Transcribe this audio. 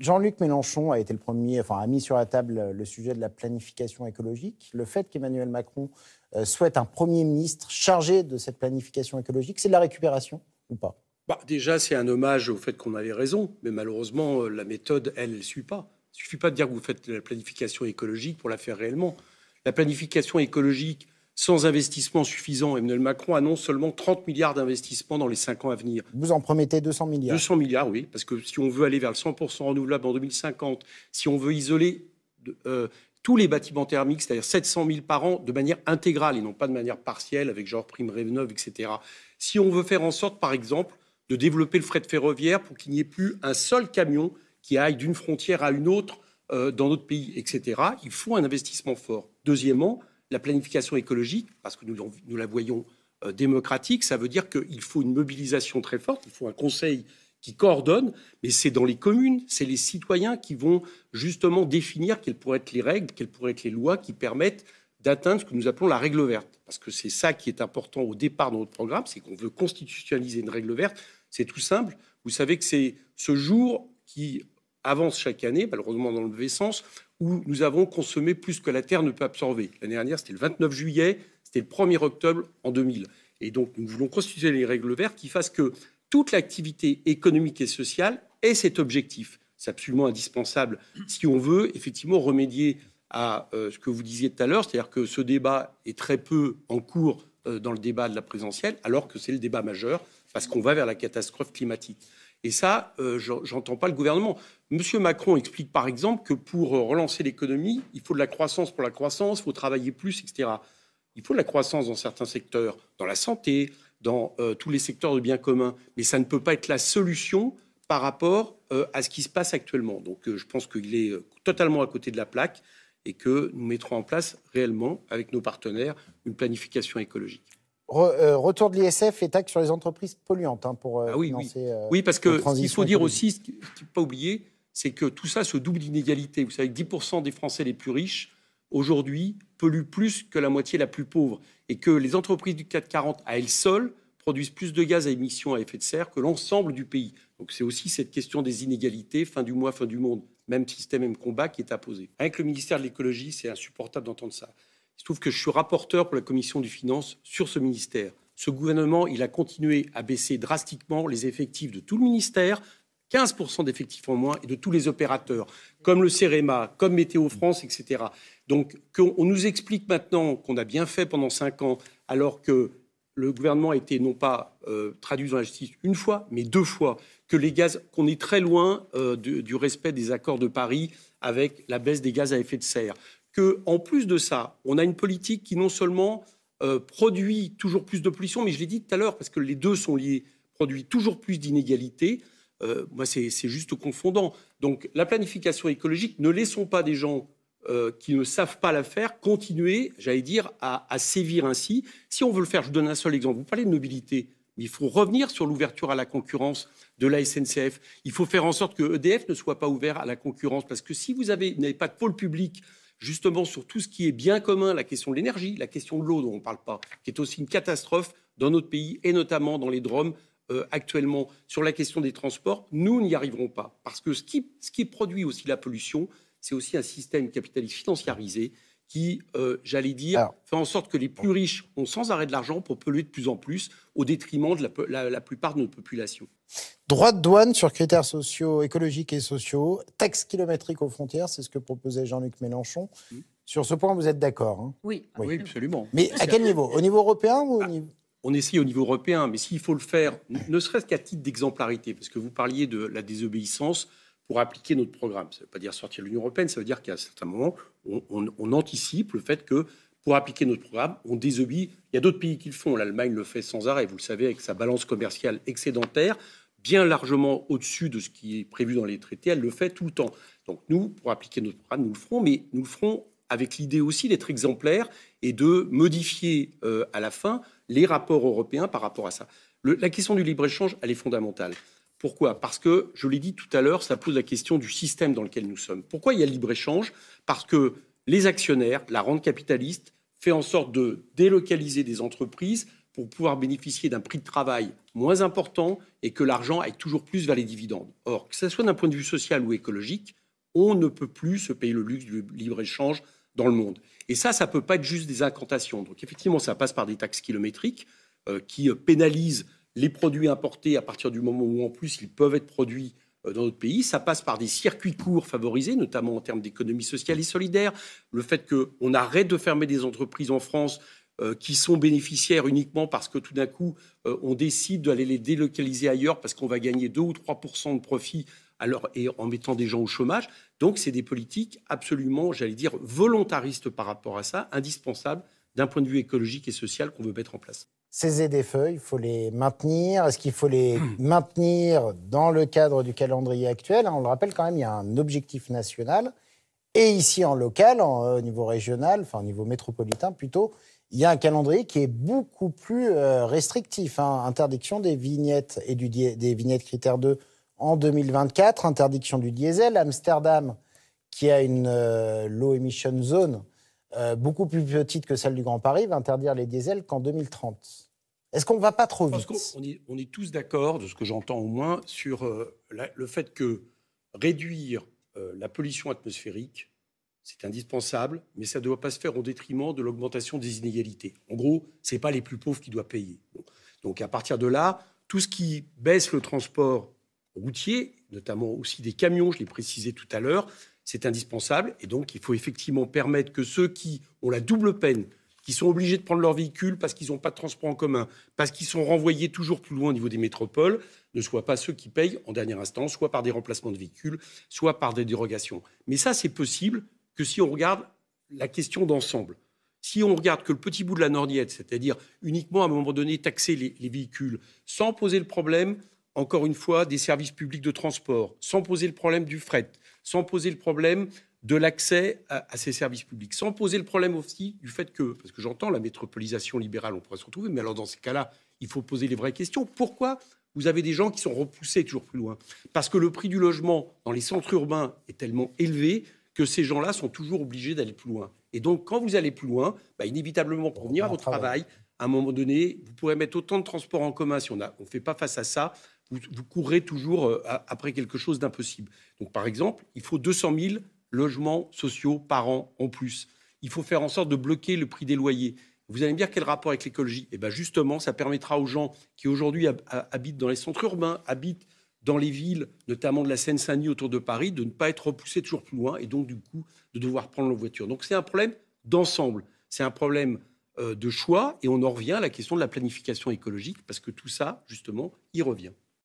Jean-Luc Mélenchon a été le premier, enfin, a mis sur la table le sujet de la planification écologique. Le fait qu'Emmanuel Macron euh, souhaite un Premier ministre chargé de cette planification écologique, c'est de la récupération ou pas bah, Déjà, c'est un hommage au fait qu'on avait raison, mais malheureusement, euh, la méthode, elle, ne suit pas. Il ne suffit pas de dire que vous faites la planification écologique pour la faire réellement. La planification écologique, sans investissement suffisant, Emmanuel Macron annonce seulement 30 milliards d'investissements dans les 5 ans à venir. Vous en promettez 200 milliards 200 milliards, oui, parce que si on veut aller vers le 100% renouvelable en 2050, si on veut isoler euh, tous les bâtiments thermiques, c'est-à-dire 700 000 par an, de manière intégrale et non pas de manière partielle, avec genre prime rénov, etc. Si on veut faire en sorte, par exemple, de développer le fret ferroviaire pour qu'il n'y ait plus un seul camion qui aille d'une frontière à une autre euh, dans notre pays, etc., il faut un investissement fort. Deuxièmement, la planification écologique, parce que nous, la voyons euh, démocratique, ça veut dire qu'il faut une mobilisation très forte, il faut un conseil qui coordonne, mais c'est dans les communes, c'est les citoyens qui vont justement définir quelles pourraient être les règles, quelles pourraient être les lois qui permettent d'atteindre ce que nous appelons la règle verte. Parce que c'est ça qui est important au départ dans notre programme, c'est qu'on veut constitutionnaliser une règle verte. C'est tout simple. Vous savez que c'est ce jour qui avance chaque année, malheureusement dans le mauvais sens, où nous avons consommé plus que la Terre ne peut absorber. L'année dernière, c'était le 29 juillet, c'était le 1er octobre en 2000. Et donc, nous voulons constituer les règles vertes qui fassent que toute l'activité économique et sociale ait cet objectif. C'est absolument indispensable si on veut effectivement remédier à euh, ce que vous disiez tout à l'heure, c'est-à-dire que ce débat est très peu en cours euh, dans le débat de la présentielle, alors que c'est le débat majeur, parce qu'on va vers la catastrophe climatique. Et ça, euh, je n'entends pas le gouvernement. Monsieur Macron explique par exemple que pour euh, relancer l'économie, il faut de la croissance pour la croissance, il faut travailler plus, etc. Il faut de la croissance dans certains secteurs, dans la santé, dans euh, tous les secteurs de bien commun. mais ça ne peut pas être la solution par rapport à ce qui se passe actuellement. Donc je pense qu'il est totalement à côté de la plaque et que nous mettrons en place réellement avec nos partenaires une planification écologique. Euh, retour de l'ISF et taxe sur les entreprises polluantes hein, pour euh, ah oui, euh, Oui. parce que qu'il faut dire aussi, ce qu'il ne faut pas oublier, c'est que tout ça se double d'inégalités. Vous savez que 10% des Français les plus riches, aujourd'hui, polluent plus que la moitié la plus pauvre. Et que les entreprises du 40, à elles seules, produisent plus de gaz à émissions à effet de serre que l'ensemble du pays. Donc c'est aussi cette question des inégalités, fin du mois, fin du monde, même système, même combat qui est à poser. Avec le ministère de l'écologie, c'est insupportable d'entendre ça. Il trouve que je suis rapporteur pour la commission du finance sur ce ministère. Ce gouvernement, il a continué à baisser drastiquement les effectifs de tout le ministère, 15% d'effectifs en moins et de tous les opérateurs, comme le CEREMA, comme Météo France, etc. Donc on nous explique maintenant qu'on a bien fait pendant 5 ans, alors que le gouvernement a été non pas euh, traduit dans la justice une fois, mais deux fois, que les gaz, qu'on est très loin euh, du respect des accords de Paris avec la baisse des gaz à effet de serre que, en plus de ça, on a une politique qui non seulement euh, produit toujours plus de pollution, mais je l'ai dit tout à l'heure, parce que les deux sont liés, produit toujours plus d'inégalités. Euh, moi, c'est juste confondant. Donc, la planification écologique, ne laissons pas des gens euh, qui ne savent pas la faire continuer, j'allais dire, à, sévir ainsi. Si on veut le faire, je donne un seul exemple. Vous parlez de mobilité, mais il faut revenir sur l'ouverture à la concurrence de la SNCF. Il faut faire en sorte que EDF ne soit pas ouvert à la concurrence, parce que si vous n'avez pas de pôle public justement sur tout ce qui est bien commun, la question de l'énergie, la question de l'eau dont on ne parle pas, qui est aussi une catastrophe dans notre pays et notamment dans les Drômes euh, actuellement. Sur la question des transports, nous n'y arriverons pas parce que ce qui, produit aussi la pollution, c'est aussi un système capitaliste financiarisé qui, euh, j'allais dire, fait en sorte que les plus riches ont sans arrêt de l'argent pour polluer de plus en plus au détriment de la, plupart de nos populations. Droits de douane sur critères sociaux, écologiques et sociaux, taxes kilométriques aux frontières, c'est ce que proposait Jean-Luc Mélenchon. Sur ce point, vous êtes d'accord hein oui. oui. absolument. Mais à quel niveau Au niveau européen ou au ah, niveau... On essaye au niveau européen, mais s'il faut le faire, ne serait-ce qu'à titre d'exemplarité, parce que vous parliez de la désobéissance pour appliquer notre programme. Ça ne veut pas dire sortir de l'Union européenne, ça veut dire qu'à un certain moment, on, on anticipe le fait que pour appliquer notre programme, on désobéit. Il y a d'autres pays qui le font. L'Allemagne le fait sans arrêt, vous le savez, avec sa balance commerciale excédentaire bien largement au-dessus de ce qui est prévu dans les traités. Elle le fait tout le temps. Donc nous, pour appliquer notre programme, nous le ferons, mais nous le ferons avec l'idée aussi d'être exemplaire et de modifier euh, à la fin les rapports européens par rapport à ça. la question du libre-échange, elle est fondamentale. Pourquoi Parce que, je l'ai dit tout à l'heure, ça pose la question du système dans lequel nous sommes. Pourquoi il y a le libre-échange Parce que les actionnaires, la rente capitaliste, fait en sorte de délocaliser des entreprises pour pouvoir bénéficier d'un prix de travail moins important et que l'argent aille toujours plus vers les dividendes. Or, que ce soit d'un point de vue social ou écologique, on ne peut plus se payer le luxe du libre-échange dans le monde. Et ça, ça ne peut pas être juste des incantations. Donc effectivement, ça passe par des taxes kilométriques euh, qui euh, pénalisent les produits importés à partir du moment où en plus ils peuvent être produits euh, dans notre pays. Ça passe par des circuits courts favorisés, notamment en termes d'économie sociale et solidaire. Le fait qu'on arrête de fermer des entreprises en France euh, qui sont bénéficiaires uniquement parce que tout d'un coup, euh, on décide d'aller les délocaliser ailleurs parce qu'on va gagner 2 ou 3 de profit alors, et en mettant des gens au chômage. Donc, c'est des politiques absolument, j'allais dire, volontaristes par rapport à ça, indispensables d'un point de vue écologique et social qu'on veut mettre en place. Ces des feuilles, il faut les maintenir. Est-ce qu'il faut les maintenir dans le cadre du calendrier actuel On le rappelle quand même, il y a un objectif national et ici en local, euh, au niveau régional, enfin au niveau métropolitain plutôt, il y a un calendrier qui est beaucoup plus euh, restrictif. Hein. Interdiction des vignettes et des vignettes critères 2 en 2024, interdiction du diesel. Amsterdam, qui a une euh, low emission zone euh, beaucoup plus petite que celle du Grand Paris, va interdire les diesels qu'en 2030. Est-ce qu'on ne va pas trop vite on est, tous d'accord, de ce que j'entends au moins, sur le fait que réduire la pollution atmosphérique, c'est indispensable, mais ça ne doit pas se faire au détriment de l'augmentation des inégalités. En gros, ce n'est pas les plus pauvres qui doivent payer. Donc à partir de là, tout ce qui baisse le transport routier, notamment aussi des camions, je l'ai précisé tout à l'heure, c'est indispensable. Et donc il faut effectivement permettre que ceux qui ont la double peine, qui sont obligés de prendre leur véhicule parce qu'ils n'ont pas de transport en commun, parce qu'ils sont renvoyés toujours plus loin au niveau des métropoles, ne soient pas ceux qui payent en dernier instant, soit par des remplacements de véhicules, soit par des dérogations. Mais ça, c'est possible que si on regarde la question d'ensemble. Si on regarde que le petit bout de la nordiette, c'est-à-dire uniquement à un moment donné taxer les, véhicules, sans poser le problème, encore une fois, des services publics de transport, sans poser le problème du fret, sans poser le problème de l'accès à, à, ces services publics, sans poser le problème aussi du fait que, parce que j'entends la métropolisation libérale, on pourrait se retrouver, mais alors dans ces cas-là, il faut poser les vraies questions. Pourquoi vous avez des gens qui sont repoussés toujours plus loin Parce que le prix du logement dans les centres urbains est tellement élevé que ces gens-là sont toujours obligés d'aller plus loin. Et donc, quand vous allez plus loin, bah, inévitablement, pour venir à votre travail, à un moment donné, vous pourrez mettre autant de transports en commun si on ne fait pas face à ça. Vous, courrez courez toujours euh, après quelque chose d'impossible. Donc, par exemple, il faut 200 000 logements sociaux par an en plus. Il faut faire en sorte de bloquer le prix des loyers. Vous allez me dire quel rapport avec l'écologie Eh bien, justement, ça permettra aux gens qui aujourd'hui habitent dans les centres urbains, habitent dans les villes, notamment de la Seine-Saint-Denis autour de Paris, de ne pas être repoussé toujours plus loin et donc du coup de devoir prendre la voiture. Donc c'est un problème d'ensemble, c'est un problème euh, de choix et on en revient à la question de la planification écologique parce que tout ça, justement, y revient.